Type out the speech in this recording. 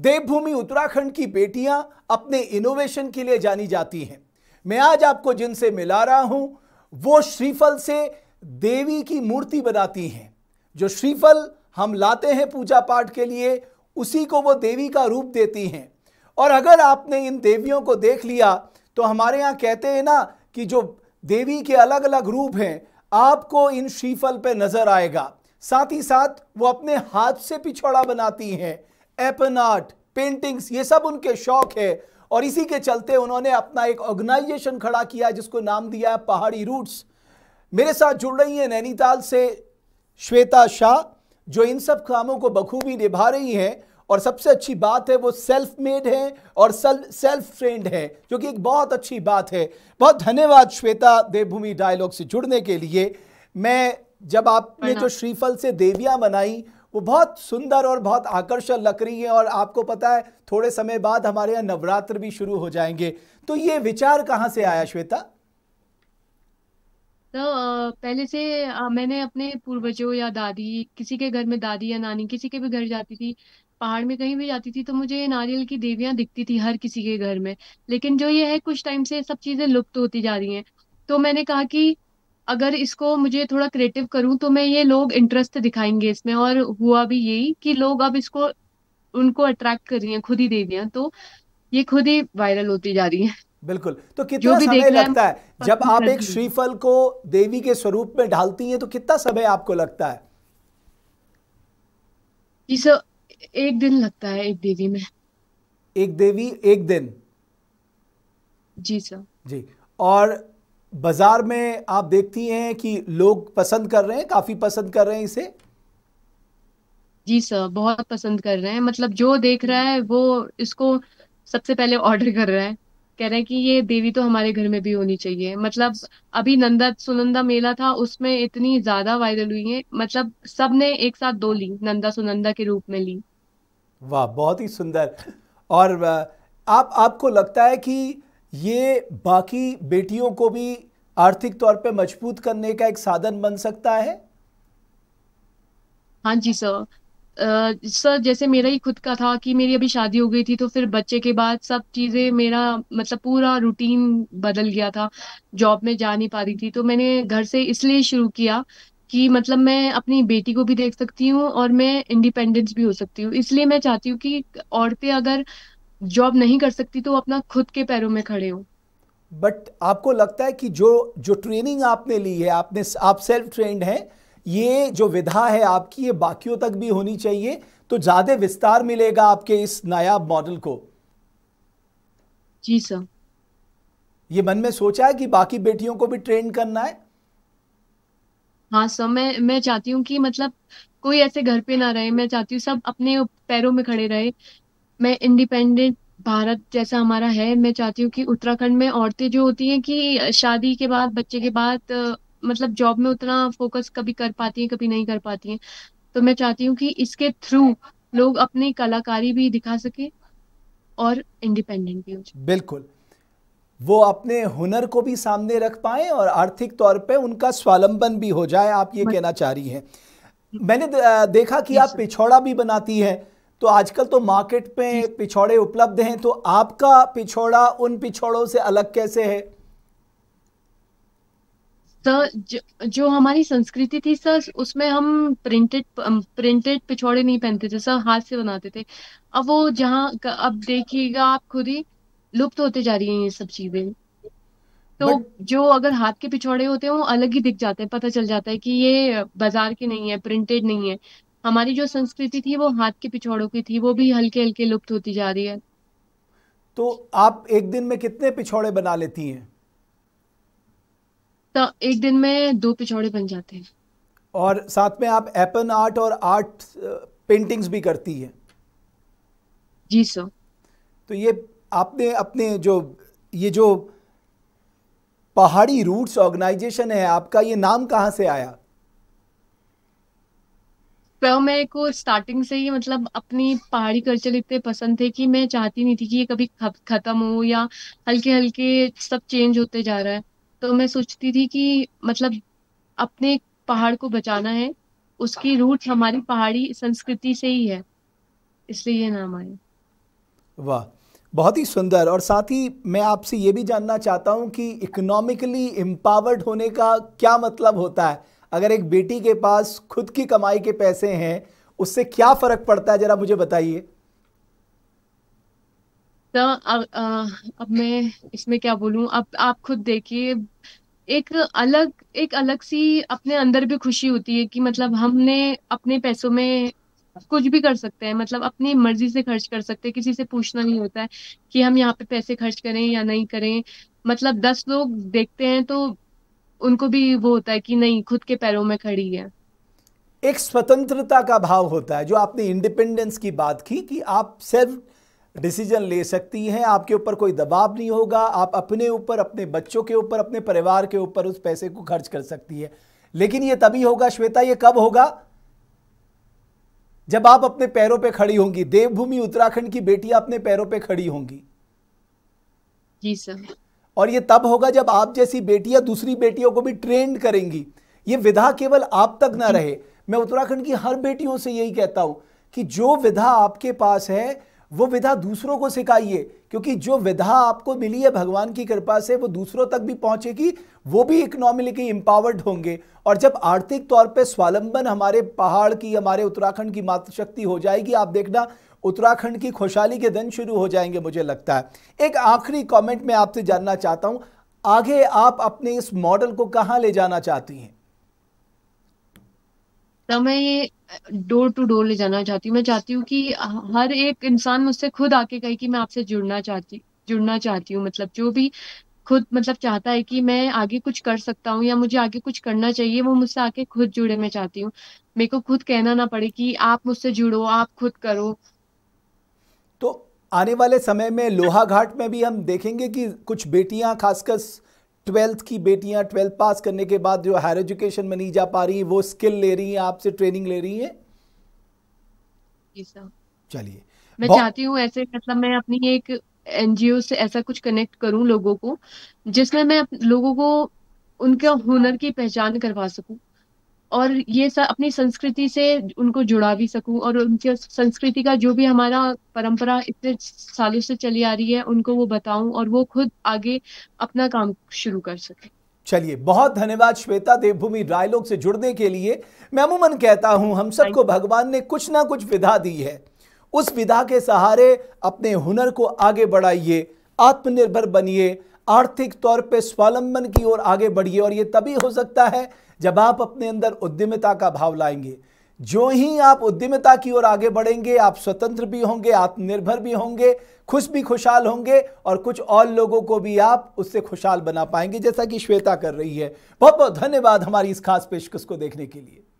देवभूमि उत्तराखंड की बेटियां अपने इनोवेशन के लिए जानी जाती हैं मैं आज आपको जिनसे मिला रहा हूं वो श्रीफल से देवी की मूर्ति बनाती हैं जो श्रीफल हम लाते हैं पूजा पाठ के लिए उसी को वो देवी का रूप देती हैं और अगर आपने इन देवियों को देख लिया तो हमारे यहाँ कहते हैं ना कि जो देवी के अलग अलग रूप हैं आपको इन श्रीफल पे नज़र आएगा साथ ही साथ वो अपने हाथ से पिछौड़ा बनाती हैं एपन आर्ट पेंटिंग्स ये सब उनके शौक है और इसी के चलते उन्होंने अपना एक ऑर्गेनाइजेशन खड़ा किया जिसको नाम दिया है पहाड़ी रूट्स मेरे साथ जुड़ रही हैं नैनीताल से श्वेता शाह जो इन सब कामों को बखूबी निभा रही हैं और सबसे अच्छी बात है वो सेल्फ मेड है और सेल्फ ट्रेंड है जो कि एक बहुत अच्छी बात है बहुत धन्यवाद श्वेता देवभूमि डायलॉग से जुड़ने के लिए मैं जब आपने जो श्रीफल से देवियाँ मनाई वो बहुत सुंदर और बहुत आकर्षक लग रही है और आपको पता है थोड़े समय बाद हमारे यहाँ नवरात्र भी शुरू हो जाएंगे तो ये विचार कहाँ से आया श्वेता तो पहले से मैंने अपने पूर्वजों या दादी किसी के घर में दादी या नानी किसी के भी घर जाती थी पहाड़ में कहीं भी जाती थी तो मुझे नारियल की देवियां दिखती थी हर किसी के घर में लेकिन जो ये है कुछ टाइम से सब चीजें लुप्त होती जा रही हैं तो मैंने कहा कि अगर इसको मुझे थोड़ा क्रिएटिव करूं तो मैं ये लोग इंटरेस्ट दिखाएंगे इसमें और हुआ भी यही कि लोग अब इसको उनको अट्रैक्ट कर रही हैं खुद ही दे दिया तो ये खुद ही वायरल होती जा रही है बिल्कुल तो कितना समय लगता है जब आप एक श्रीफल को देवी के स्वरूप में ढालती हैं तो कितना समय आपको लगता है जी सर एक दिन लगता है एक देवी में एक देवी एक दिन जी सर जी और बाज़ार में आप देखती हैं कि लोग पसंद कर रहे हैं काफ़ी पसंद कर रहे हैं इसे जी सर बहुत पसंद कर रहे हैं मतलब जो देख रहा है वो इसको सबसे पहले ऑर्डर कर रहा है कह रहे हैं कि ये देवी तो हमारे घर में भी होनी चाहिए मतलब अभी नंदा सुनंदा मेला था उसमें इतनी ज़्यादा वायरल हुई है मतलब सब ने एक साथ दो ली नंदा सुनंदा के रूप में ली वाह बहुत ही सुंदर और आप आपको लगता है कि ये बाकी बेटियों को भी आर्थिक तौर पे मजबूत करने का एक साधन बन सकता है हाँ जी सर सर uh, जैसे मेरा ही खुद का था कि मेरी अभी शादी हो गई थी तो फिर बच्चे के बाद सब चीज़ें मेरा मतलब पूरा रूटीन बदल गया था जॉब में जा नहीं पा रही थी तो मैंने घर से इसलिए शुरू किया कि मतलब मैं अपनी बेटी को भी देख सकती हूँ और मैं इंडिपेंडेंस भी हो सकती हूँ इसलिए मैं चाहती हूँ कि औरतें अगर जॉब नहीं कर सकती तो अपना खुद के पैरों में खड़े हूँ बट आपको लगता है कि जो जो ट्रेनिंग आपने ली है आपने आप सेल्फ ट्रेंड हैं ये जो विधा है आपकी ये बाकियों तक भी होनी चाहिए तो ज़्यादा विस्तार मिलेगा आपके इस नायाब मॉडल को जी सर ये मन में सोचा है कि बाकी बेटियों को भी ट्रेन करना है हाँ सर मैं मैं चाहती हूँ कि मतलब कोई ऐसे घर पे ना रहे मैं चाहती हूँ सब अपने पैरों में खड़े रहे मैं इंडिपेंडेंट भारत जैसा हमारा है मैं चाहती हूँ कि उत्तराखंड में औरतें जो होती हैं कि शादी के बाद बच्चे के बाद मतलब जॉब में उतना फोकस कभी कर पाती हैं कभी नहीं कर पाती हैं तो मैं चाहती हूँ कि इसके थ्रू लोग अपनी कलाकारी भी दिखा सके और इंडिपेंडेंट भी हो जाए बिल्कुल वो अपने हुनर को भी सामने रख पाए और आर्थिक तौर पे उनका स्वालंबन भी हो जाए आप ये कहना चाह रही हैं मैंने देखा कि आप पिछौड़ा भी बनाती हैं तो आजकल तो मार्केट में पिछौड़े उपलब्ध हैं तो आपका पिछौड़ा उन पिछौड़ों से अलग कैसे है सर जो, जो हमारी संस्कृति थी सर उसमें हम प्रिंटेड प्रिंटेड पिछौड़े नहीं पहनते थे सर हाथ से बनाते थे अब वो जहाँ अब देखिएगा आप खुद ही लुप्त होते जा रही हैं ये सब चीजें तो But, जो अगर हाथ के पिछौड़े होते हैं वो अलग ही दिख जाते हैं पता चल जाता है कि ये बाजार के नहीं है प्रिंटेड नहीं है हमारी जो संस्कृति थी वो हाथ के पिछौड़ों की थी वो भी हल्के हल्के लुप्त होती जा रही है तो आप एक दिन में कितने पिछौड़े बना लेती हैं तो एक दिन में दो पिछौड़े बन जाते हैं और साथ में आप एपन आर्ट और आर्ट पेंटिंग्स भी करती हैं जी सर तो ये आपने अपने जो ये जो पहाड़ी रूट्स ऑर्गेनाइजेशन है आपका ये नाम कहाँ से आया पर मेरे को स्टार्टिंग से ही मतलब अपनी पहाड़ी कल्चर इतने पसंद थे कि मैं चाहती नहीं थी कि ये कभी खत्म हो या हल्के हल्के सब चेंज होते जा रहा है तो मैं सोचती थी कि मतलब अपने पहाड़ को बचाना है उसकी रूट हमारी पहाड़ी संस्कृति से ही है इसलिए ये नाम आए वाह बहुत ही सुंदर और साथ ही मैं आपसे ये भी जानना चाहता हूँ कि इकोनॉमिकली एम्पावर्ड होने का क्या मतलब होता है अगर एक बेटी के पास खुद की कमाई के पैसे हैं उससे क्या फर्क पड़ता है जरा मुझे बताइए तो अब, अब मैं इसमें क्या बोलूं अब आप खुद देखिए एक अलग एक अलग सी अपने अंदर भी खुशी होती है कि मतलब हमने अपने पैसों में कुछ भी कर सकते हैं मतलब अपनी मर्जी से खर्च कर सकते हैं किसी से पूछना नहीं होता है कि हम यहाँ पे पैसे खर्च करें या नहीं करें मतलब दस लोग देखते हैं तो उनको भी वो होता है कि नहीं खुद के पैरों में खड़ी है एक स्वतंत्रता का भाव होता है जो आपने इंडिपेंडेंस की बात की कि आप सेल्फ डिसीजन ले सकती हैं आपके ऊपर कोई दबाव नहीं होगा आप अपने ऊपर अपने बच्चों के ऊपर अपने परिवार के ऊपर उस पैसे को खर्च कर सकती है लेकिन ये तभी होगा श्वेता ये कब होगा जब आप अपने पैरों पे खड़ी होंगी देवभूमि उत्तराखंड की बेटी अपने पैरों पे खड़ी होंगी जी सर और ये तब होगा जब आप जैसी बेटियां दूसरी बेटियों को भी ट्रेंड करेंगी ये विधा केवल आप तक ना रहे मैं उत्तराखंड की हर बेटियों से यही कहता हूं कि जो विधा आपके पास है वो विधा दूसरों को सिखाइए क्योंकि जो विधा आपको मिली है भगवान की कृपा से वो दूसरों तक भी पहुंचेगी वो भी इकोनॉमिकली इंपावर्ड होंगे और जब आर्थिक तौर पे स्वालंबन हमारे पहाड़ की हमारे उत्तराखंड की मातृशक्ति हो जाएगी आप देखना उत्तराखंड की खुशहाली के दिन शुरू हो जाएंगे मुझे लगता है एक आखिरी कमेंट में आपसे जानना चाहता हूं आगे आप अपने इस मॉडल को कहां ले जाना चाहती हैं तो मैं ये डोर टू डोर ले जाना चाहती हूँ मैं चाहती हूँ कि हर एक इंसान मुझसे खुद आके कहे कि मैं आपसे जुड़ना चाहती जुड़ना चाहती हूँ मतलब जो भी खुद मतलब चाहता है कि मैं आगे कुछ कर सकता हूँ या मुझे आगे कुछ करना चाहिए वो मुझसे आके खुद जुड़े मैं चाहती हूँ मेरे को खुद कहना ना पड़े कि आप मुझसे जुड़ो आप खुद करो तो आने वाले समय में लोहा घाट में भी हम देखेंगे कि कुछ बेटियां खासकर ट्वेल्थ की बेटियां ट्वेल्थ पास करने के बाद जो हायर एजुकेशन में नहीं जा पा रही वो स्किल ले रही हैं आपसे ट्रेनिंग ले रही हैं चलिए मैं चाहती हूँ ऐसे मतलब मैं अपनी एक एनजीओ से ऐसा कुछ कनेक्ट करूँ लोगों को जिसमें मैं लोगों को उनके हुनर की पहचान करवा सकूँ और ये सब अपनी संस्कृति से उनको जुड़ा भी सकूं और उनकी संस्कृति का जो भी हमारा परंपरा इतने सालों से चली आ रही है उनको वो बताऊं और वो खुद आगे अपना काम शुरू कर सके चलिए बहुत धन्यवाद श्वेता देवभूमि रायलोक से जुड़ने के लिए मैं अमूमन कहता हूं हम सबको भगवान ने कुछ ना कुछ विधा दी है उस विधा के सहारे अपने हुनर को आगे बढ़ाइए आत्मनिर्भर बनिए आर्थिक तौर पर स्वावलंबन की ओर आगे बढ़िए और ये तभी हो सकता है जब आप अपने अंदर उद्यमिता का भाव लाएंगे जो ही आप उद्यमिता की ओर आगे बढ़ेंगे आप स्वतंत्र भी होंगे आत्मनिर्भर भी होंगे खुश भी खुशहाल होंगे और कुछ और लोगों को भी आप उससे खुशहाल बना पाएंगे जैसा कि श्वेता कर रही है बहुत बहुत धन्यवाद हमारी इस खास पेशकश को देखने के लिए